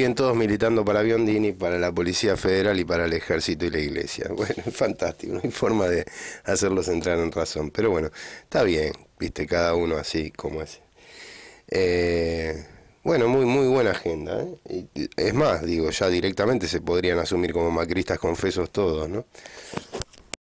Siguen todos militando para Biondini, para la Policía Federal y para el Ejército y la Iglesia. Bueno, fantástico, no hay forma de hacerlos entrar en razón. Pero bueno, está bien, viste, cada uno así como es. Eh, bueno, muy, muy buena agenda. ¿eh? Es más, digo, ya directamente se podrían asumir como macristas confesos todos, ¿no?